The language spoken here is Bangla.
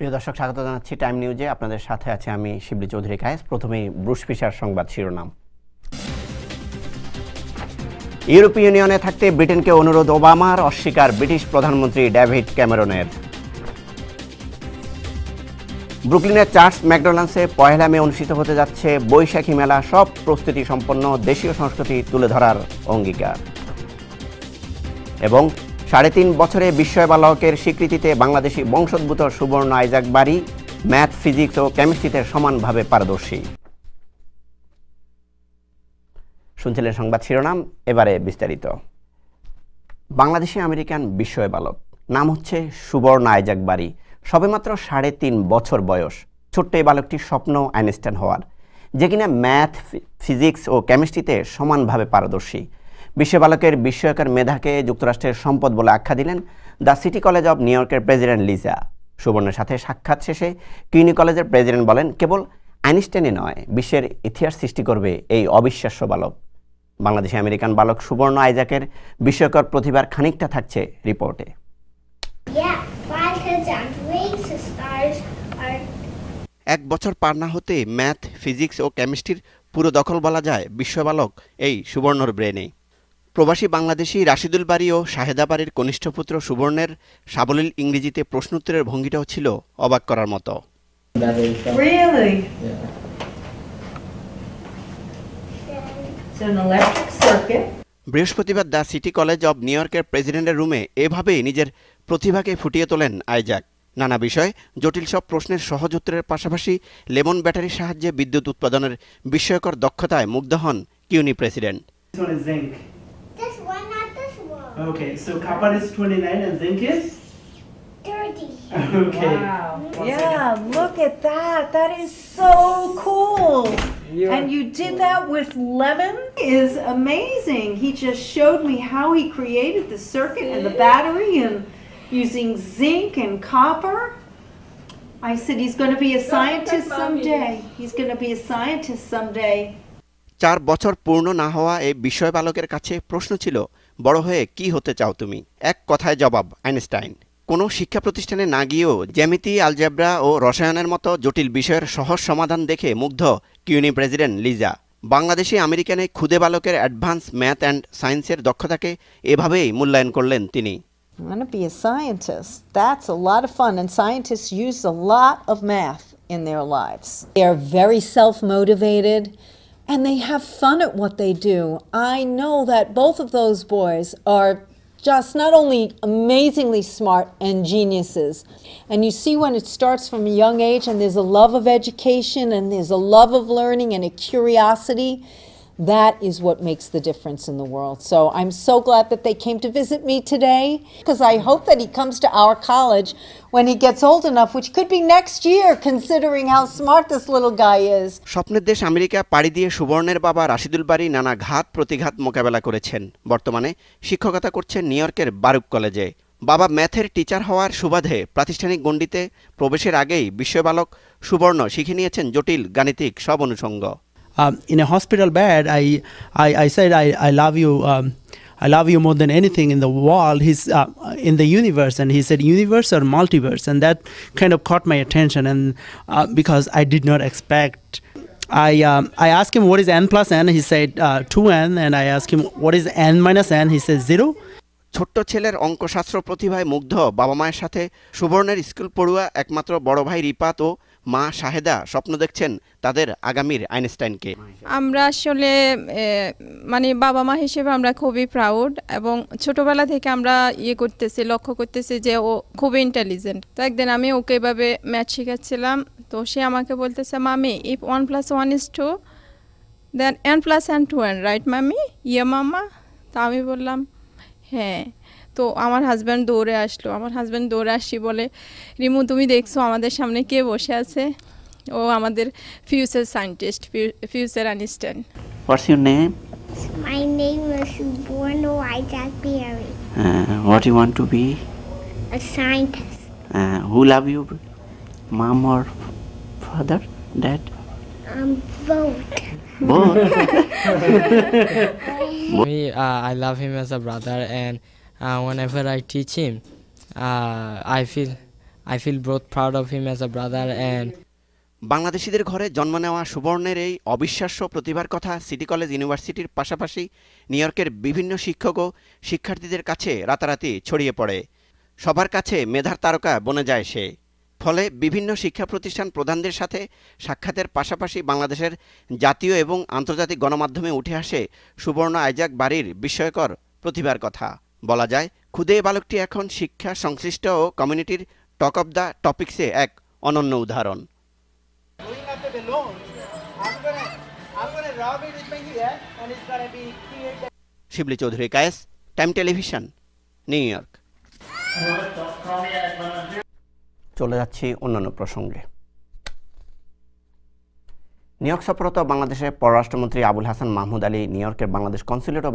প্রিয় দর্শক স্বাগত জানাচ্ছি টাইম নিউজে আপনাদের সাথে আছে আমি শিবলি চৌধুরী কায়েস প্রথমেই ব্রুশ পিসার সংবাদ শিরোনাম ইউরোপীয় ইউনিয়নে থাকতে ব্রিটেনকে অনুরোধ ওবামার অস্বীকার ব্রিটিশ প্রধানমন্ত্রী ডেভিড ক্যামেরনের ব্রুকলিনের চার্চ ম্যাকডোনাল্ডসে পয়লা মে অনুষ্ঠিত হতে যাচ্ছে বৈশাখী মেলা সব প্রস্তুতি সম্পন্ন দেশীয় সংস্কৃতি তুলে ধরার অঙ্গীকার এবং সাড়ে তিন বছরে বিস্ময়বালকের স্বীকৃতিতে বাংলাদেশি বংশোদ্ভূত সুবর্ণ আইজাক বাড়ি ম্যাথ ফিজিক্স ও কেমিস্ট্রিতে সমানভাবে পারদর্শী শুনছিলেন সংবাদ শিরোনাম এবারে বিস্তারিত বাংলাদেশি আমেরিকান বিস্ময়বালক নাম হচ্ছে সুবর্ণ আইজাক বাড়ি সবেমাত্র সাড়ে তিন বছর বয়স ছোট্ট এই বালকটির স্বপ্ন আইনস্টাইন হওয়ার যে কিনা ম্যাথ ফিজিক্স ও কেমিস্ট্রিতে সমানভাবে পারদর্শী বিশ্ববালকের বিস্ময়কর মেধাকে যুক্তরাষ্ট্রের সম্পদ বলে আখ্যা দিলেন the City College of New ইয়র্কের প্রেসিডেন্ট লিজা সুবর্ণের সাথে সাক্ষাৎ শেষে কিউনি কলেজের প্রেসিডেন্ট বলেন কেবল আইনস্টাইনে নয় বিশ্বের ইতিহাস সৃষ্টি করবে এই অবিশ্বাস্য বালক বাংলাদেশি আমেরিকান বালক সুবর্ণ আইজাকের বিস্ময়কর প্রতিভার খানিকটা থাকছে রিপোর্টে এক বছর পার না হতে ম্যাথ ফিজিক্স ও কেমিস্ট্রির পুরো দখল বলা যায় বিশ্ববালক এই সুবর্ণর ব্রেনে প্রবাসী বাংলাদেশি রাশিদুল বাড়ি ও শাহেদা বাড়ির কনিষ্ঠ পুত্র সুবর্ণের সাবলীল ইংরেজিতে প্রশ্নোত্তরের ভঙ্গিটাও ছিল অবাক করার মতো বৃহস্পতিবার the City College of New ইয়র্কের প্রেসিডেন্টের রুমে এভাবেই নিজের প্রতিভাকে ফুটিয়ে তোলেন আইজাক নানা বিষয় জটিল সব প্রশ্নের সহজ উত্তরের পাশাপাশি লেমন ব্যাটারির সাহায্যে বিদ্যুৎ উৎপাদনের বিস্ময়কর দক্ষতায় মুগ্ধ হন CUNY president Okay, so copper is 29 and zinc is? 30. Okay. Wow. yeah, look at that. That is so cool. Yeah. And you did that with lemon is amazing. He just showed me how he created the circuit and the battery and using zinc and copper. I said he's going to be a scientist someday. He's going to be a scientist someday. চার বছর পূর্ণ না হওয়া এই বিষয় কাছে প্রশ্ন ছিল বড় হয়ে কি হতে চাও তুমি এক কথায় জবাব আইনস্টাইন কোনো শিক্ষা প্রতিষ্ঠানে না গিয়েও জ্যামিতি আলজেব্রা ও রসায়নের মতো জটিল বিষয়ের সহজ সমাধান দেখে মুগ্ধ CUNY president Lisa Bangladeshi American এই ক্ষুদে বালকের অ্যাডভান্স ম্যাথ অ্যান্ড সায়েন্সের দক্ষতাকে এভাবেই মূল্যায়ন করলেন তিনি in their lives. They are very self motivated. and they have fun at what they do. I know that both of those boys are just not only amazingly smart and geniuses, and you see when it starts from a young age and there's a love of education and there's a love of learning and a curiosity, That is what makes the difference in the world. So I'm so glad that they came to visit me today because I hope that he comes to our college when he gets old enough, which could be next year, considering how smart this little guy is. স্বপ্নের দেশ আমেরিকা পাড়ি দিয়ে সুবর্ণের বাবা রাশিদুল বাড়ি নানা ঘাত প্রতিঘাত মোকাবেলা করেছেন বর্তমানে শিক্ষকতা করছেন নিউ ইয়র্কের বারুক কলেজে বাবা ম্যাথের টিচার হওয়ার সুবাদে প্রাতিষ্ঠানিক গণ্ডিতে প্রবেশের আগেই বিশ্ববালক সুবর্ণ শিখে নিয়েছেন জটিল গাণিতিক সব অনুষঙ্গ um, in a hospital bed, I, I, I said, I, I love you. Um, I love you more than anything in the world. He's uh, in the universe, and he said universe or multiverse, and that kind of caught my attention, and uh, because I did not expect. I um, I asked him what is n plus n. He said uh, two n, and I asked him what is n minus n. He said zero. ছোট্ট ছেলের অঙ্কশাস্ত্র প্রতিভায় মুগ্ধ বাবা মায়ের সাথে সুবর্ণের স্কুল পড়ুয়া একমাত্র বড় ভাই রিপাত ও মা শাহেদা স্বপ্ন দেখছেন তাদের আগামীর আইনস্টাইনকে আমরা আসলে মানে বাবা মা হিসেবে আমরা খুবই প্রাউড এবং ছোটবেলা থেকে আমরা ইয়ে করতেছি লক্ষ্য করতেছি যে ও খুবই ইন্টেলিজেন্ট তো একদিন আমি ওকে এভাবে ম্যাথ শিখাচ্ছিলাম তো সে আমাকে বলতেছে মামি if one plus one is two then N plus N two one right মামি ইয়ে মামা তা আমি বললাম হ্যাঁ তো আমার হাজব্যান্ড দৌড়ে আসলো আমার হাজব্যান্ড দৌড়ে আসি বলে রিমু তুমি দেখছো আমাদের সামনে কে বসে আছে ও আমাদের future scientist future Einstein what's your name My name is Bruno Isaac Berry. Uh, what do you want to be? A scientist. Uh, who love you? Mom or father? Dad? Um, both. Both? Me, uh, I love him as a brother and Uh, whenever I teach him, uh, I feel I feel both proud of him as a brother and বাংলাদেশিদের ঘরে জন্ম নেওয়া সুবর্ণের এই অবিশ্বাস্য প্রতিভার কথা সিটি কলেজ ইউনিভার্সিটির পাশাপাশি নিউ ইয়র্কের বিভিন্ন শিক্ষক ও শিক্ষার্থীদের কাছে রাতারাতি ছড়িয়ে পড়ে সবার কাছে মেধার তারকা বনে যায় সে ফলে বিভিন্ন শিক্ষা প্রতিষ্ঠান প্রধানদের সাথে সাক্ষাতের পাশাপাশি বাংলাদেশের জাতীয় এবং আন্তর্জাতিক গণমাধ্যমে উঠে আসে সুবর্ণ আইজাক বাড়ির বিস্ময়কর প্রতিভার কথা বলা যায় ক্ষুদে বালকটি এখন শিক্ষা সংশ্লিষ্ট ও কমিউনিটির টক অব দ্য টপিক্সে এক অনন্য উদাহরণ Shibli Chowdhury Kayes Time Television New York চলে যাচ্ছি অন্যান্য প্রসঙ্গে নিউ ইয়র্ক সফরত বাংলাদেশের পররাষ্ট্রমন্ত্রী আবুল হাসান মাহমুদ আলী নিউ ইয়র্কের বাংলাদেশ কনসুলেট ও